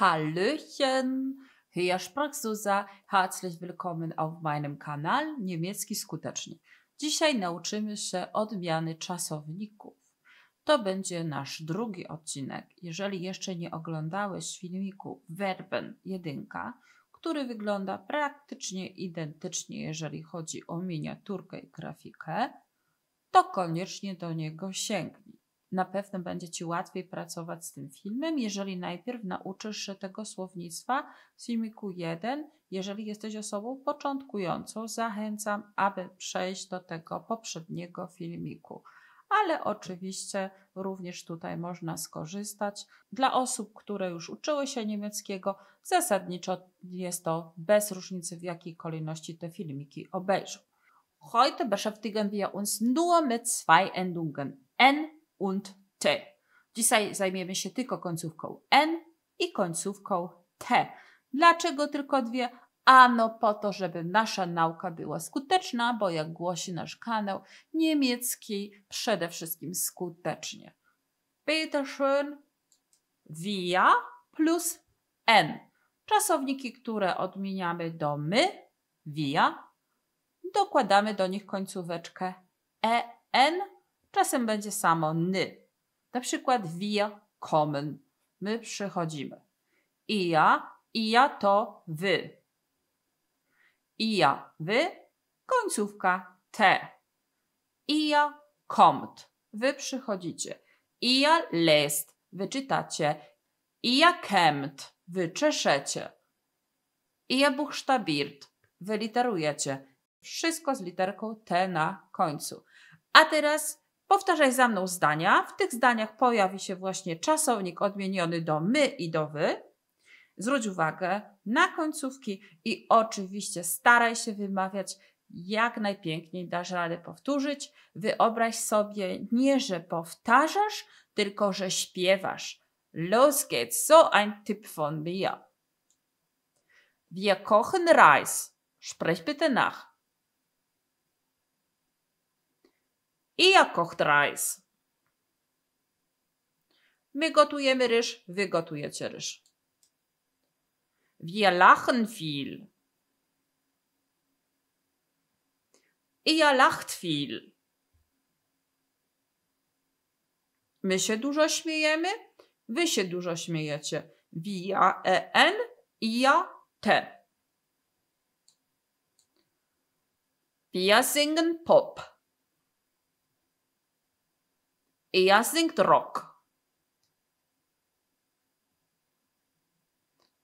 Hallöchen! Ja sprach Susa. Herzlich willkommen auf meinem Kanal Niemiecki Skutecznie. Dzisiaj nauczymy się odmiany czasowników. To będzie nasz drugi odcinek. Jeżeli jeszcze nie oglądałeś filmiku Verben 1, który wygląda praktycznie identycznie, jeżeli chodzi o miniaturkę i grafikę, to koniecznie do niego sięgnij na pewno będzie Ci łatwiej pracować z tym filmem, jeżeli najpierw nauczysz się tego słownictwa z filmiku 1. Jeżeli jesteś osobą początkującą, zachęcam, aby przejść do tego poprzedniego filmiku. Ale oczywiście również tutaj można skorzystać. Dla osób, które już uczyły się niemieckiego, zasadniczo jest to bez różnicy, w jakiej kolejności te filmiki obejrzą. Heute beschäftigen wir uns nur mit zwei Endungen. N und ty. Dzisiaj zajmiemy się tylko końcówką n i końcówką t. Dlaczego tylko dwie? Ano po to, żeby nasza nauka była skuteczna, bo jak głosi nasz kanał niemiecki, przede wszystkim skutecznie. Bitte schön, via plus n. Czasowniki, które odmieniamy do my, via, dokładamy do nich końcóweczkę e, en Czasem będzie samo ny. Na przykład wir kommen. My przychodzimy. I ja, i ja to wy. I ja, wy, końcówka te. I ja kommt. Wy przychodzicie. I ja lest. Wy czytacie. I ja kemt. Wy czeszecie. I ja buchsztabirt. Wy literujecie. Wszystko z literką T na końcu. A teraz Powtarzaj za mną zdania. W tych zdaniach pojawi się właśnie czasownik odmieniony do my i do wy. Zwróć uwagę na końcówki i oczywiście staraj się wymawiać jak najpiękniej dasz radę powtórzyć. Wyobraź sobie nie, że powtarzasz, tylko że śpiewasz. Los geht's, so ein Tipp von mir. Wir kochen Reis. Sprech bitte nach. i jak kocht rice. My gotujemy ryż, wy gotujecie ryż. Wir lachen viel. Ihr lacht viel. My się dużo śmiejemy, wy się dużo śmiejecie. Wir e, en, ja te. Wir singen Pop. I ja to rock.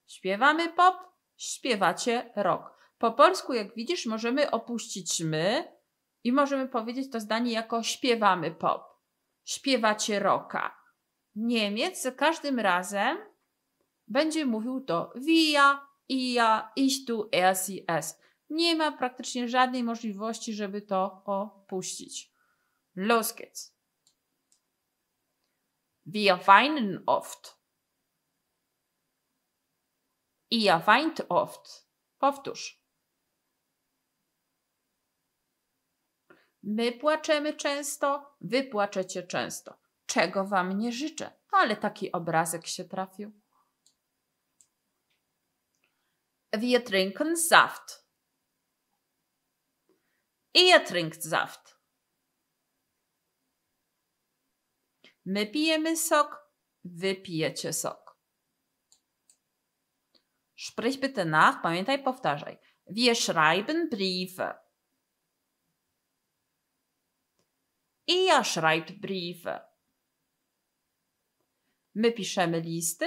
Śpiewamy pop, śpiewacie rock. Po polsku, jak widzisz, możemy opuścić my i możemy powiedzieć to zdanie jako śpiewamy pop, śpiewacie roka. Niemiec za każdym razem będzie mówił to via, ia, ich tu, es i es. Nie ma praktycznie żadnej możliwości, żeby to opuścić. Los geht's. Wir weinen oft. Ihr weint oft. Powtórz. My płaczemy często, wy płaczecie często. Czego wam nie życzę, ale taki obrazek się trafił. Wir trinken Saft. Ihr trinkt Saft. My pijemy sok, wy pijecie sok. Sprich bitte nach, pamiętaj, powtarzaj. Wir schreiben Briefe. Er schreibt Briefe. My piszemy listy,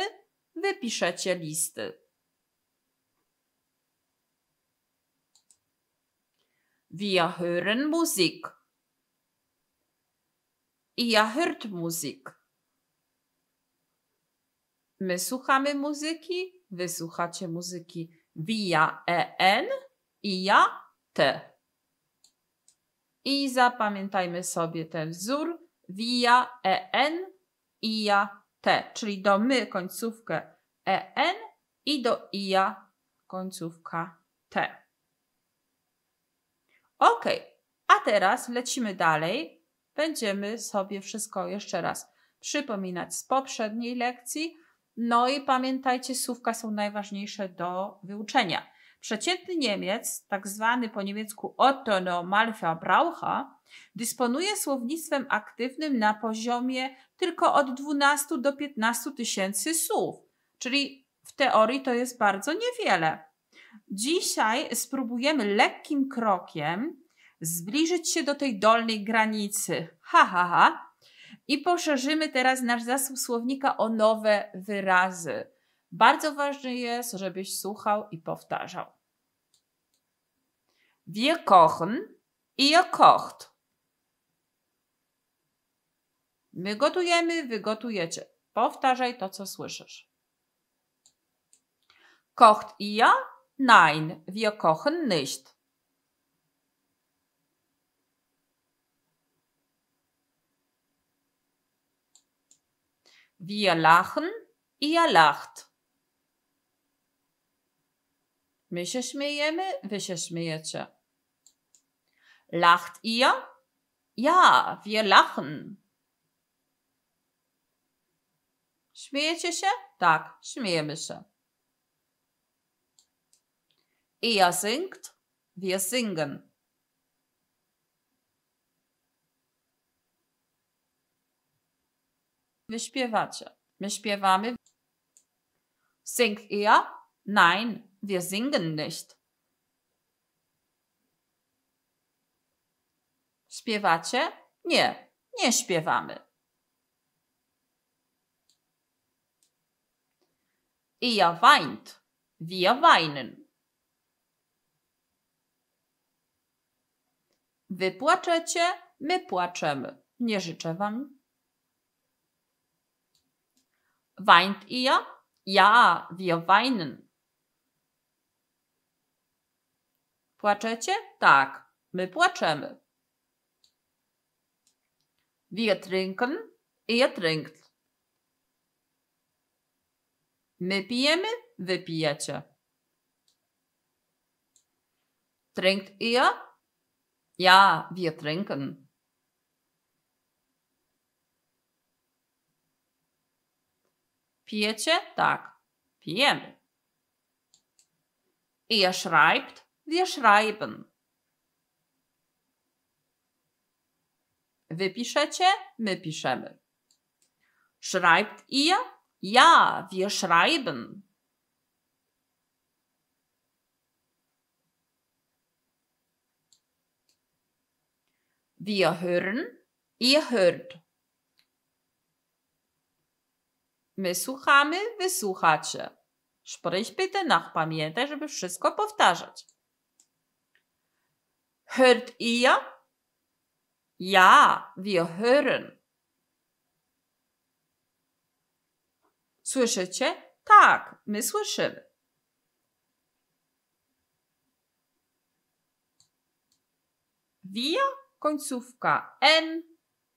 wy piszecie listy. Wir hören Musik. Ja hört muzyk. My słuchamy muzyki, wy słuchacie muzyki. Via e, en i ja te. I zapamiętajmy sobie ten wzór. Via e, en i ja te. Czyli do my końcówkę e, en i do i ja końcówka te. Ok, a teraz lecimy dalej będziemy sobie wszystko jeszcze raz przypominać z poprzedniej lekcji. No i pamiętajcie, słówka są najważniejsze do wyuczenia. Przeciętny Niemiec, tak zwany po niemiecku Otto Normalfer Braucha, dysponuje słownictwem aktywnym na poziomie tylko od 12 do 15 tysięcy słów, czyli w teorii to jest bardzo niewiele. Dzisiaj spróbujemy lekkim krokiem zbliżyć się do tej dolnej granicy. Ha, ha, ha. I poszerzymy teraz nasz zasób słownika o nowe wyrazy. Bardzo ważne jest, żebyś słuchał i powtarzał. Wir kochen, ihr kocht. My gotujemy, wy gotujecie. Powtarzaj to, co słyszysz. Kocht ihr? Nein, wir kochen nicht. Wir lachen, ihr lacht. My się śmiejemy, wy się śmiejecie. Lacht ihr? Ja, wir lachen. Śmiejecie się? Tak, śmiejemy się. Er singt, wir singen. Wy śpiewacie. My śpiewamy. Singt ihr? Nein, wir singen nicht. Śpiewacie? Nie, nie śpiewamy. Ihr weint. Wir weinen. Wy płaczecie, my płaczemy. Nie życzę wam Weint ihr? Ja, wir weinen. Płaczecie? Tak, my płaczemy. Wir trinken, ihr trinkt. My pijemy, wy pijecie. Trinkt ihr? Ja, wir trinken. Pijecie? Tak. Pijemy. Ihr schreibt? Wir schreiben. Wy piszecie? My piszemy. Schreibt ihr? Ja, wir schreiben. Wir hören, ihr hört. My słuchamy, wysłuchacie. Sprich bitte nach, pamiętaj, żeby wszystko powtarzać. Hört ihr? Ja, wir hören. Słyszycie? Tak, my słyszymy. Wir końcówka N,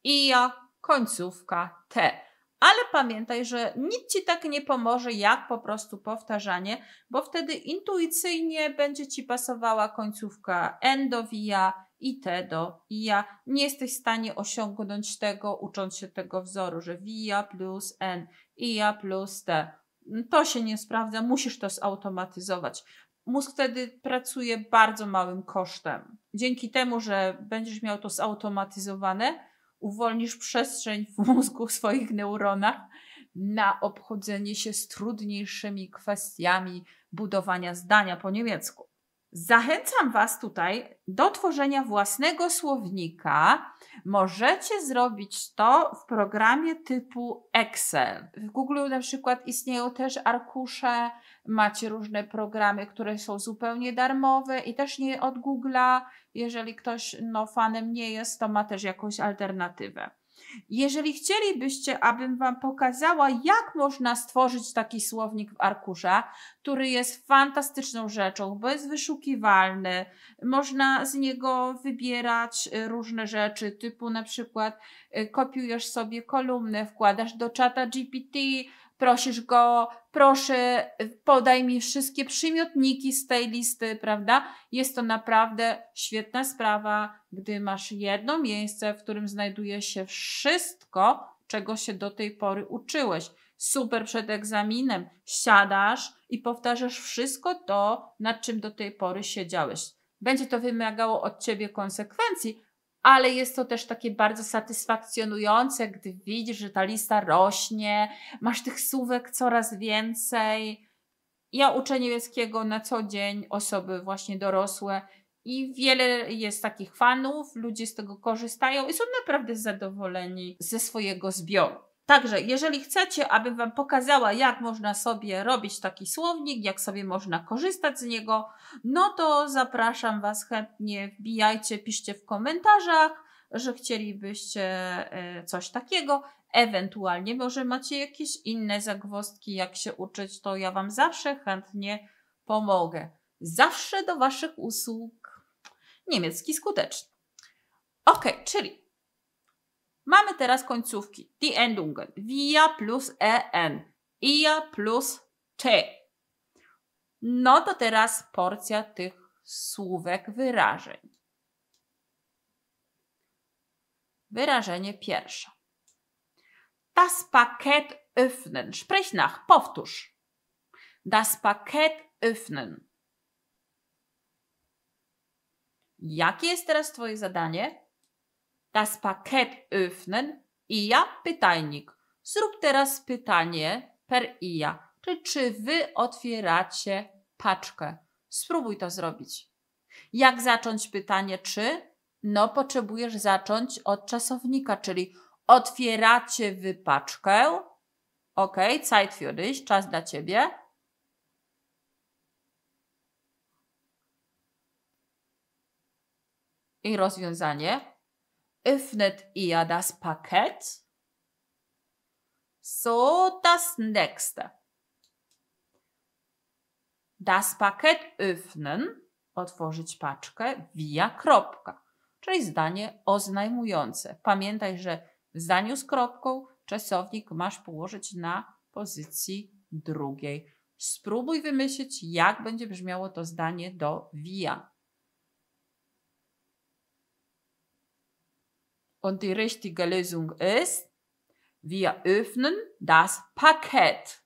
ihr końcówka T. Ale pamiętaj, że nic ci tak nie pomoże jak po prostu powtarzanie, bo wtedy intuicyjnie będzie ci pasowała końcówka N do via i te do ia. Nie jesteś w stanie osiągnąć tego, ucząc się tego wzoru, że via plus N, ia plus T. To się nie sprawdza, musisz to zautomatyzować mózg wtedy pracuje bardzo małym kosztem. Dzięki temu, że będziesz miał to zautomatyzowane, uwolnisz przestrzeń w mózgu, w swoich neuronach na obchodzenie się z trudniejszymi kwestiami budowania zdania po niemiecku. Zachęcam Was tutaj do tworzenia własnego słownika. Możecie zrobić to w programie typu Excel. W Google na przykład istnieją też arkusze, macie różne programy, które są zupełnie darmowe i też nie od Google'a jeżeli ktoś no, fanem nie jest, to ma też jakąś alternatywę. Jeżeli chcielibyście, abym Wam pokazała, jak można stworzyć taki słownik w Arkusze, który jest fantastyczną rzeczą, bo jest wyszukiwalny, można z niego wybierać y, różne rzeczy, typu na przykład y, kopiujesz sobie kolumnę, wkładasz do czata GPT, prosisz go, proszę, podaj mi wszystkie przymiotniki z tej listy, prawda? Jest to naprawdę świetna sprawa, gdy masz jedno miejsce, w którym znajduje się wszystko, czego się do tej pory uczyłeś. Super przed egzaminem, siadasz i powtarzasz wszystko to, nad czym do tej pory siedziałeś. Będzie to wymagało od ciebie konsekwencji, ale jest to też takie bardzo satysfakcjonujące, gdy widzisz, że ta lista rośnie, masz tych słówek coraz więcej. Ja uczę niemieckiego na co dzień, osoby właśnie dorosłe i wiele jest takich fanów, ludzie z tego korzystają i są naprawdę zadowoleni ze swojego zbioru. Także jeżeli chcecie, abym Wam pokazała, jak można sobie robić taki słownik, jak sobie można korzystać z niego, no to zapraszam Was chętnie, wbijajcie, piszcie w komentarzach, że chcielibyście e, coś takiego. Ewentualnie może macie jakieś inne zagwozdki, jak się uczyć, to ja Wam zawsze chętnie pomogę. Zawsze do Waszych usług. Niemiecki skuteczny. Ok, czyli Mamy teraz końcówki die Endungen via plus en, ia plus t. No to teraz porcja tych słówek wyrażeń. Wyrażenie pierwsze. Das Paket öffnen. Sprich nach, powtórz. Das Paket öffnen. Jakie jest teraz Twoje zadanie? das Paket öffnen, ja pytajnik. Zrób teraz pytanie per ija, czy czy wy otwieracie paczkę. Spróbuj to zrobić. Jak zacząć pytanie czy? No potrzebujesz zacząć od czasownika, czyli otwieracie wy paczkę. Ok, Zeit für dich, czas dla ciebie. I rozwiązanie öffnet ihr das Paket. So, das nächste. Das Paket öffnen, otworzyć paczkę, via kropka, czyli zdanie oznajmujące. Pamiętaj, że w zdaniu z kropką czasownik masz położyć na pozycji drugiej. Spróbuj wymyślić, jak będzie brzmiało to zdanie do via. Und die richtige Lösung ist, wir öffnen das Paket.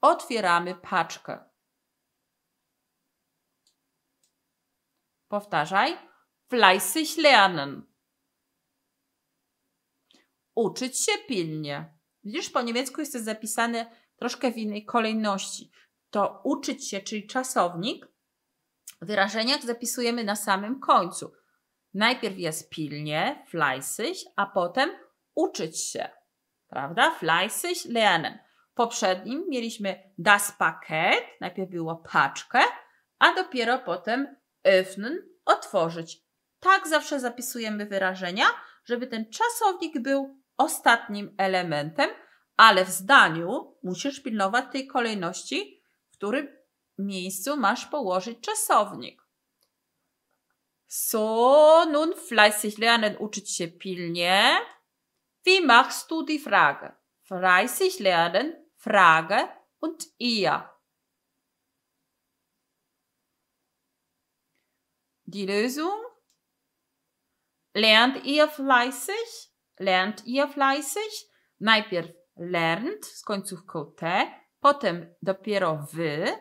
Otwieramy paczkę. Powtarzaj. Fleißig lernen. Uczyć się pilnie. Widzisz, po niemiecku jest to zapisane troszkę w innej kolejności. To uczyć się, czyli czasownik, Wyrażenia, zapisujemy na samym końcu. Najpierw jest pilnie, fleißig, a potem uczyć się. Prawda? Fleißig lernen. W poprzednim mieliśmy das Paket, najpierw było paczkę, a dopiero potem öffnen, otworzyć. Tak zawsze zapisujemy wyrażenia, żeby ten czasownik był ostatnim elementem, ale w zdaniu musisz pilnować tej kolejności, w którym miejscu masz położyć czasownik. So, nun fleißig lernen, uczyć się pilnie. Wie machst du die Frage? Fleißig lernen, Frage und ihr. Die Lösung? Lernt ihr fleißig? Lernt ihr fleißig? Najpierw lernt z końcówką T, potem dopiero wy,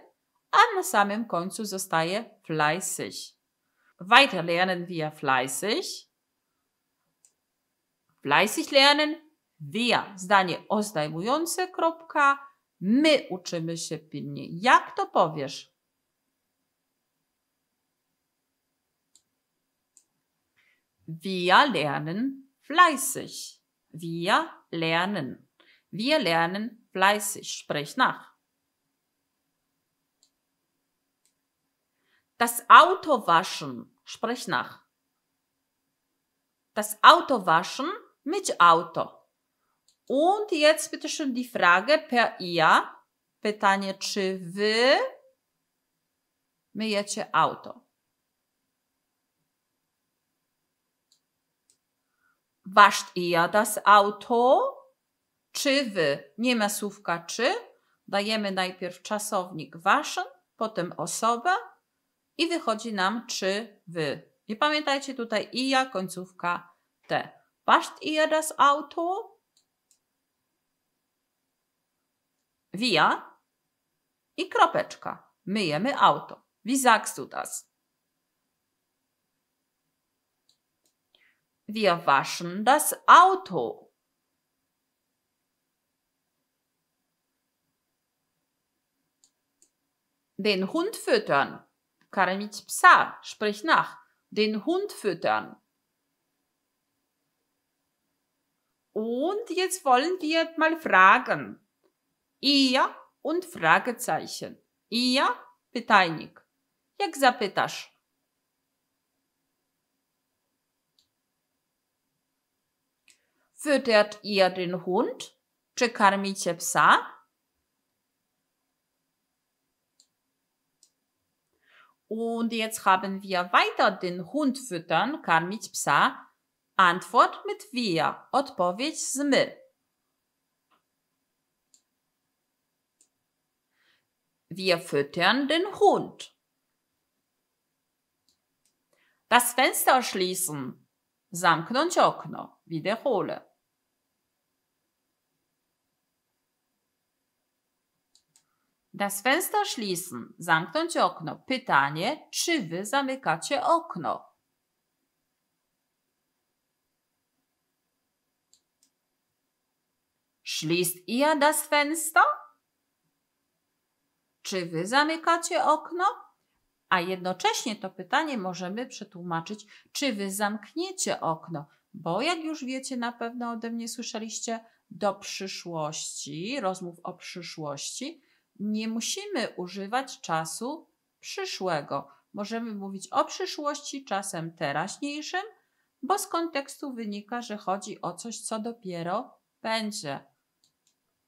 a na samym końcu zostaje fleißig. Weiter lernen wir fleißig. Fleißig lernen wir. Zdanie ozdejmujące, kropka. My uczymy się pilnie. Jak to powiesz? Wir lernen fleißig. Wir lernen. Wir lernen fleißig. Sprich nach. Das Auto waschen. Sprech nach. Das Auto waschen. Myć auto. Und jetzt bitte schön die Frage per ja. Pytanie, czy wy myjecie auto? Wascht ihr das Auto? Czy wy? Nie ma słówka czy. Dajemy najpierw czasownik waschen, potem osobę, i wychodzi nam czy wy. I pamiętajcie tutaj i ja końcówka T. Waszt ihr das Auto? Wir i kropeczka. Myjemy auto. Wie sagst du das? Wir waschen das Auto. Den Hund füttern. Karmić psa, sprich nach, den Hund füttern. Und jetzt wollen wir mal fragen. Ihr und Fragezeichen. Ihr pytajnik. Jak zapytasz? Füttert ihr den Hund? Czy karmicie psa? Und jetzt haben wir weiter den Hund füttern, karmić psa. Antwort mit wir. Odpowiedź z my. Wir füttern den Hund. Das Fenster schließen. Zamknąć okno. Wiederhole. Das Fenster schließen. Zamknąć okno. Pytanie, czy wy zamykacie okno? Schließt ihr das Fenster? Czy wy zamykacie okno? A jednocześnie to pytanie możemy przetłumaczyć, czy wy zamkniecie okno? Bo jak już wiecie, na pewno ode mnie słyszeliście do przyszłości, rozmów o przyszłości nie musimy używać czasu przyszłego. Możemy mówić o przyszłości czasem teraźniejszym, bo z kontekstu wynika, że chodzi o coś, co dopiero będzie.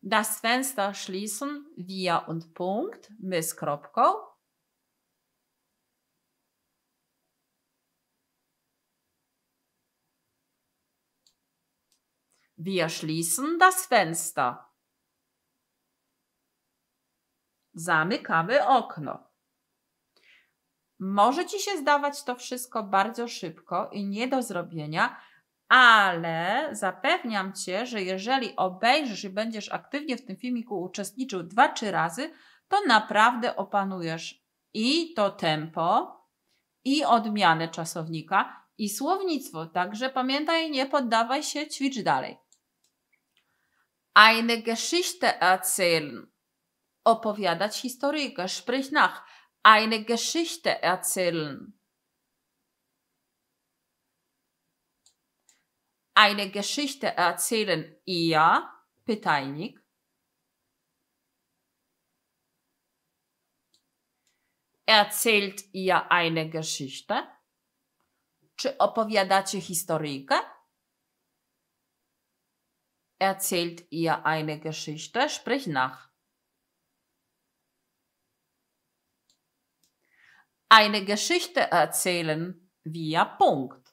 Das Fenster schließen, wir und Punkt, my z kropką. Wir schließen das Fenster zamykamy okno. Może ci się zdawać to wszystko bardzo szybko i nie do zrobienia, ale zapewniam cię, że jeżeli obejrzysz i będziesz aktywnie w tym filmiku uczestniczył dwa, trzy razy, to naprawdę opanujesz i to tempo, i odmianę czasownika, i słownictwo. Także pamiętaj, nie poddawaj się, ćwicz dalej. Eine Geschichte erzählen. opowiadać Historie, sprich nach, eine Geschichte erzählen. Eine Geschichte erzählen ihr, pytajnik. Erzählt ihr eine Geschichte? Czy opowiadacie historyjkę? Erzählt ihr eine Geschichte? Sprich nach. eine Geschichte erzählen via Punkt.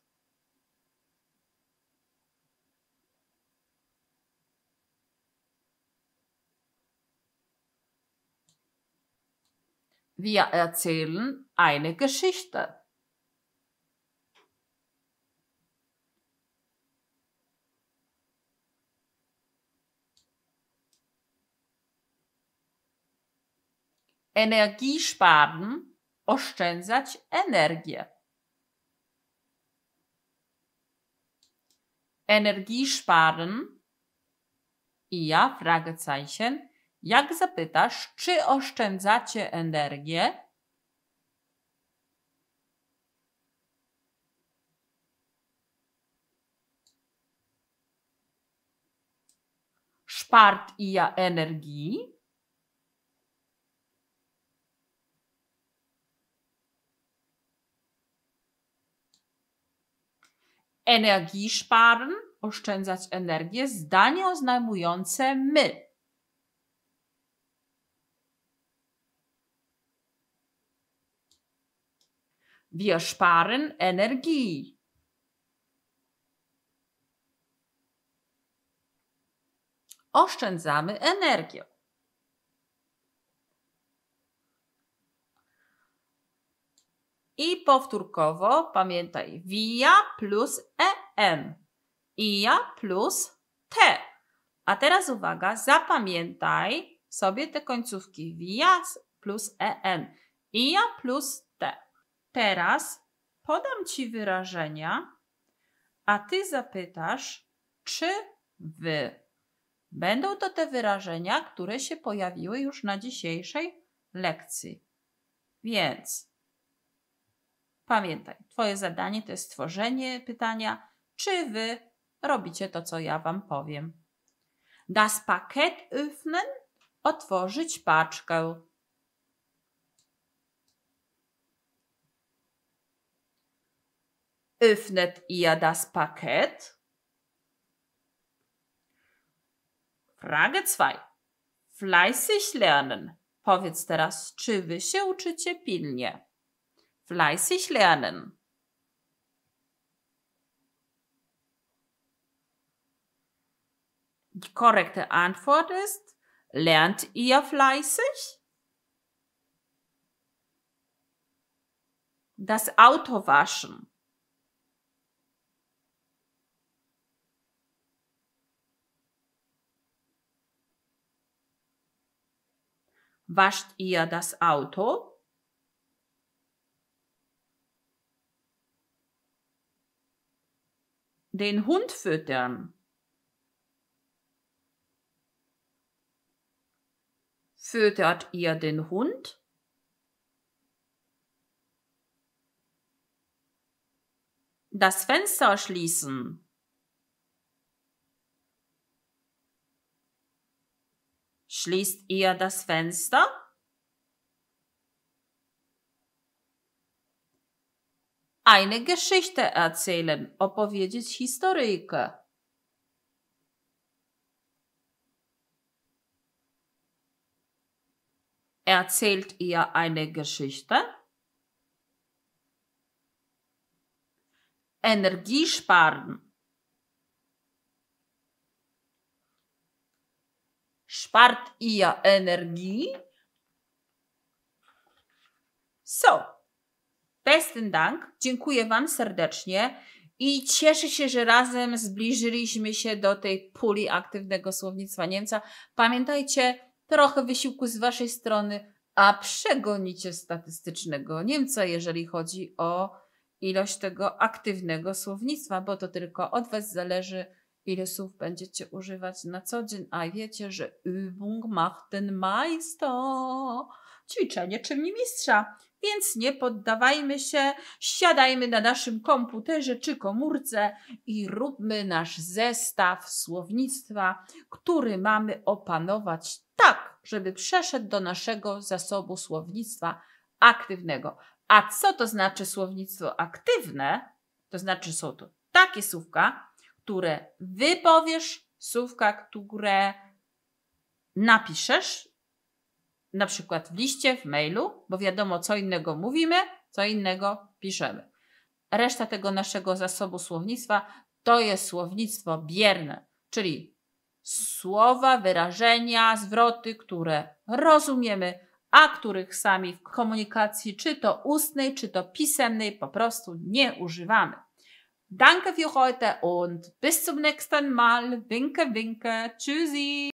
Wir erzählen eine Geschichte. Energie sparen oszczędzać energię. Energie sparen? Ja, Fragezeichen. Jak zapytasz, czy oszczędzacie energię? Spart ihr Energie? Energii sparen, oszczędzać energię, zdanie oznajmujące my. Wir sparen energii, Oszczędzamy energię. I powtórkowo, pamiętaj, via plus en. Ia plus te. A teraz uwaga, zapamiętaj sobie te końcówki via plus en. Ia plus te. Teraz podam Ci wyrażenia, a Ty zapytasz, czy wy. Będą to te wyrażenia, które się pojawiły już na dzisiejszej lekcji. Więc Pamiętaj, Twoje zadanie to jest stworzenie pytania, czy Wy robicie to, co ja Wam powiem. Das Paket öffnen? Otworzyć paczkę. Öffnet ihr das Paket? Frage 2. Fleißig lernen. Powiedz teraz, czy wy się uczycie pilnie? fleißig lernen. Die korrekte Antwort ist, lernt ihr fleißig? Das Auto waschen. Wascht ihr das Auto? den Hund füttern. Füttert ihr den Hund? Das Fenster schließen. Schließt ihr das Fenster? eine Geschichte erzählen, opowiedzieć historyjkę. Erzählt ihr eine Geschichte? Energie sparen. Spart ihr Energie? So. Besten Dank, dziękuję Wam serdecznie i cieszę się, że razem zbliżyliśmy się do tej puli aktywnego słownictwa Niemca. Pamiętajcie, trochę wysiłku z Waszej strony, a przegonicie statystycznego Niemca, jeżeli chodzi o ilość tego aktywnego słownictwa, bo to tylko od Was zależy, ile słów będziecie używać na co dzień, a wiecie, że Übung macht den Meister ćwiczenie czyni mistrza. Więc nie poddawajmy się, siadajmy na naszym komputerze czy komórce i róbmy nasz zestaw słownictwa, który mamy opanować tak, żeby przeszedł do naszego zasobu słownictwa aktywnego. A co to znaczy słownictwo aktywne? To znaczy są to takie słówka, które wypowiesz, słówka, które napiszesz na przykład w liście, w mailu, bo wiadomo, co innego mówimy, co innego piszemy. Reszta tego naszego zasobu słownictwa to jest słownictwo bierne, czyli słowa, wyrażenia, zwroty, które rozumiemy, a których sami w komunikacji, czy to ustnej, czy to pisemnej, po prostu nie używamy. Danke für heute und bis zum nächsten Mal. Winke, winke. Tschüssi.